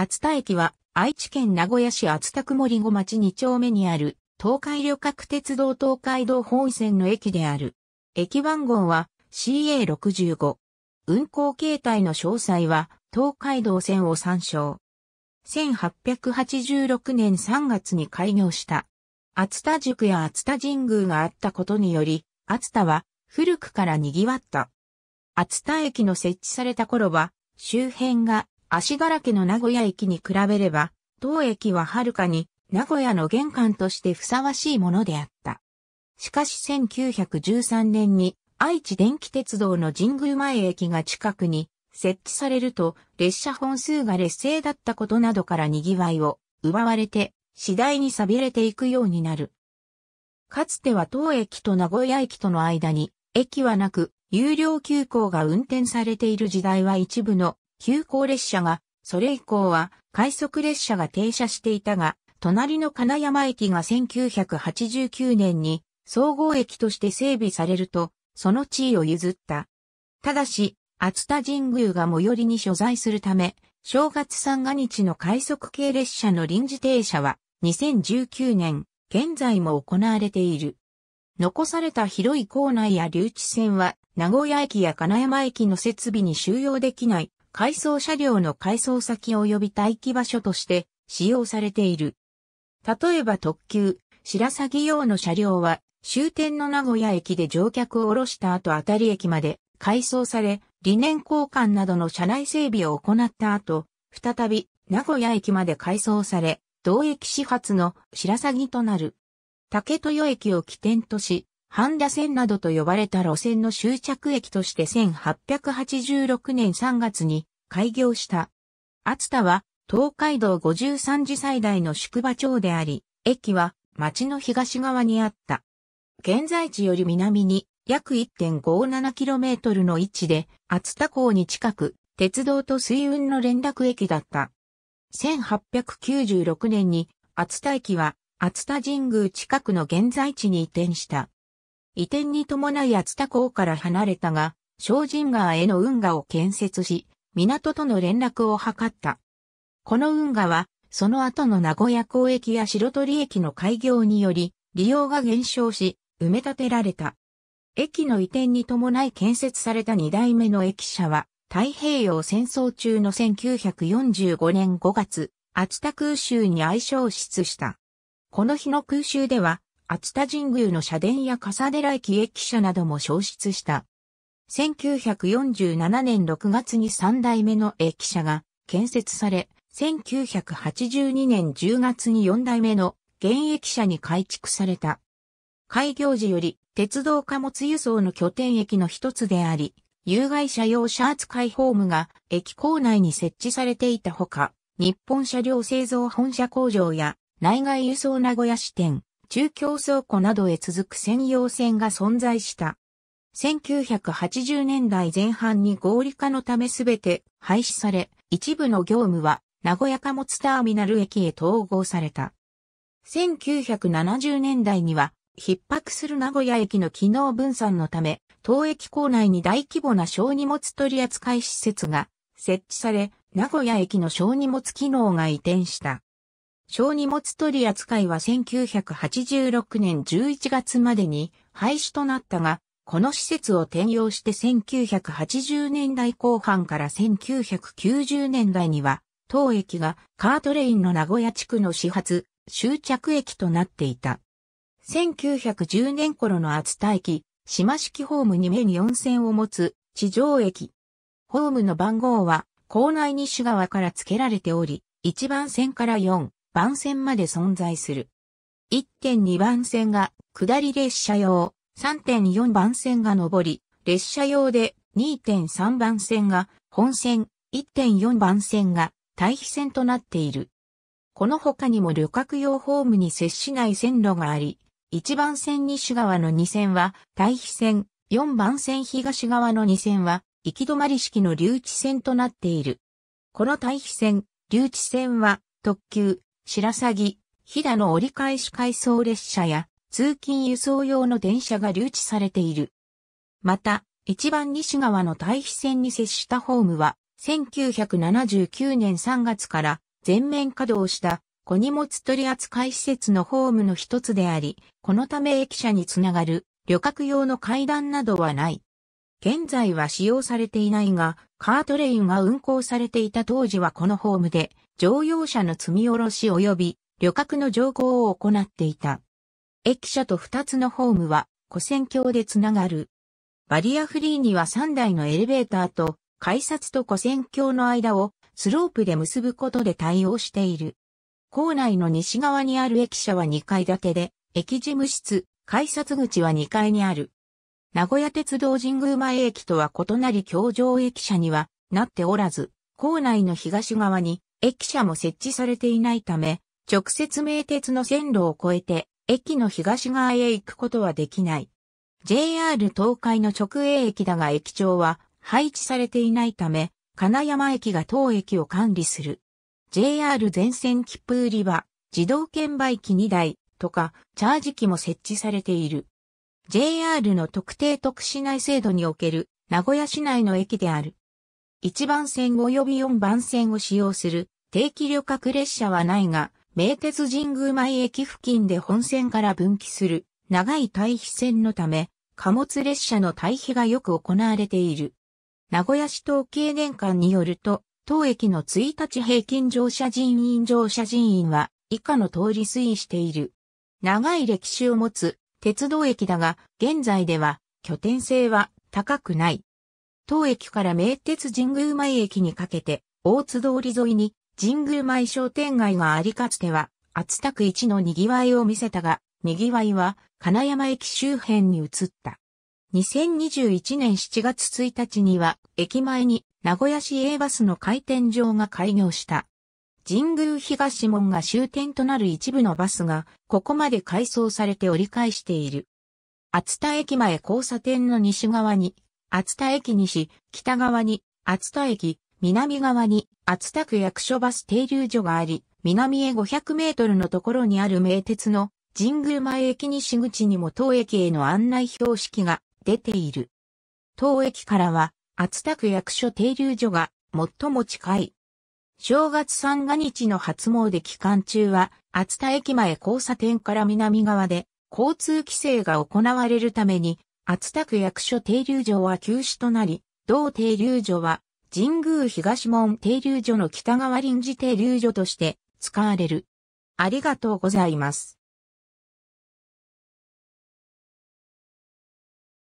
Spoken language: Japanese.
厚田駅は愛知県名古屋市厚田曇り後町2丁目にある東海旅客鉄道東海道本線の駅である。駅番号は CA65。運行形態の詳細は東海道線を参照。1886年3月に開業した。厚田塾や厚田神宮があったことにより、厚田は古くから賑わった。厚田駅の設置された頃は、周辺が足柄家の名古屋駅に比べれば、当駅ははるかに名古屋の玄関としてふさわしいものであった。しかし1913年に愛知電気鉄道の神宮前駅が近くに設置されると列車本数が劣勢だったことなどから賑わいを奪われて次第に錆びれていくようになる。かつては当駅と名古屋駅との間に駅はなく有料急行が運転されている時代は一部の急行列車が、それ以降は快速列車が停車していたが、隣の金山駅が1989年に総合駅として整備されると、その地位を譲った。ただし、厚田神宮が最寄りに所在するため、正月三が日の快速系列車の臨時停車は2019年、現在も行われている。残された広い構内や留置線は、名古屋駅や金山駅の設備に収容できない回送車両の回送先及び待機場所として使用されている。例えば特急、白鷺用の車両は終点の名古屋駅で乗客を降ろした後あたり駅まで回送され、理念交換などの車内整備を行った後、再び名古屋駅まで回送され、同駅始発の白鷺となる。竹豊駅を起点とし、半田線などと呼ばれた路線の終着駅として1886年3月に開業した。厚田は東海道53次最大の宿場町であり、駅は町の東側にあった。現在地より南に約 1.57km の位置で厚田港に近く鉄道と水運の連絡駅だった。1896年に厚田駅は厚田神宮近くの現在地に移転した。移転に伴い厚田港から離れたが、小神川への運河を建設し、港との連絡を図った。この運河は、その後の名古屋港駅や白鳥駅の開業により、利用が減少し、埋め立てられた。駅の移転に伴い建設された2代目の駅舎は、太平洋戦争中の1945年5月、厚田空襲に相称失した。この日の空襲では、厚田神宮の社殿や笠寺駅駅舎なども消失した。1947年6月に3代目の駅舎が建設され、1982年10月に4代目の現役舎に改築された。開業時より鉄道貨物輸送の拠点駅の一つであり、有害者用車扱いホームが駅構内に設置されていたほか、日本車両製造本社工場や内外輸送名古屋支店、中京倉庫などへ続く専用線が存在した。1980年代前半に合理化のためすべて廃止され、一部の業務は名古屋貨物ターミナル駅へ統合された。1970年代には、逼迫する名古屋駅の機能分散のため、当駅構内に大規模な小荷物取扱施設が設置され、名古屋駅の小荷物機能が移転した。小荷物取り扱いは1986年11月までに廃止となったが、この施設を転用して1980年代後半から1990年代には、当駅がカートレインの名古屋地区の始発、終着駅となっていた。1910年頃の厚田駅、島式ホームに目に4線を持つ地上駅。ホームの番号は、校内西側から付けられており、1番線から4、番線まで存在する。1.2番線が下り列車用、3.4番線が上り、列車用で2.3番線が本線、1.4番線が対比線となっている。この他にも旅客用ホームに接しない線路があり、1番線西側の2線は対比線、4番線東側の2線は行き止まり式の留置線となっている。この対比線、留置線は特急、白鷺、飛騨の折り返し回送列車や通勤輸送用の電車が留置されている。また、一番西側の対比線に接したホームは、1979年3月から全面稼働した小荷物取扱施設のホームの一つであり、このため駅舎につながる旅客用の階段などはない。現在は使用されていないが、カートレインが運行されていた当時はこのホームで乗用車の積み下ろし及び旅客の乗降を行っていた。駅舎と2つのホームは、古線橋でつながる。バリアフリーには3台のエレベーターと、改札と古線橋の間をスロープで結ぶことで対応している。校内の西側にある駅舎は2階建てで、駅事務室、改札口は2階にある。名古屋鉄道神宮前駅とは異なり橋上駅舎にはなっておらず、校内の東側に駅舎も設置されていないため、直接名鉄の線路を越えて、駅の東側へ行くことはできない。JR 東海の直営駅だが駅長は配置されていないため、金山駅が当駅を管理する。JR 全線切符売り場、自動券売機2台とか、チャージ機も設置されている。JR の特定特市内制度における名古屋市内の駅である。1番線及び4番線を使用する定期旅客列車はないが、名鉄神宮前駅付近で本線から分岐する長い対比線のため、貨物列車の対比がよく行われている。名古屋市統計年間によると、当駅の1日平均乗車人員乗車人員は以下の通り推移している。長い歴史を持つ鉄道駅だが、現在では拠点性は高くない。当駅から名鉄神宮前駅にかけて、大津通り沿いに神宮前商店街がありかつては、厚田区一の賑わいを見せたが、賑わいは金山駅周辺に移った。2021年7月1日には、駅前に名古屋市営バスの回転場が開業した。神宮東門が終点となる一部のバスが、ここまで改装されて折り返している。厚田駅前交差点の西側に、厚田駅西、北側に厚田駅、南側に厚田区役所バス停留所があり、南へ500メートルのところにある名鉄の神宮前駅西口にも当駅への案内標識が出ている。当駅からは厚田区役所停留所が最も近い。正月三が日の初詣期間中は、厚田駅前交差点から南側で交通規制が行われるために、厚田区役所停留所は休止となり、同停留所は神宮東門停留所の北側臨時停留所として使われる。ありがとうございます。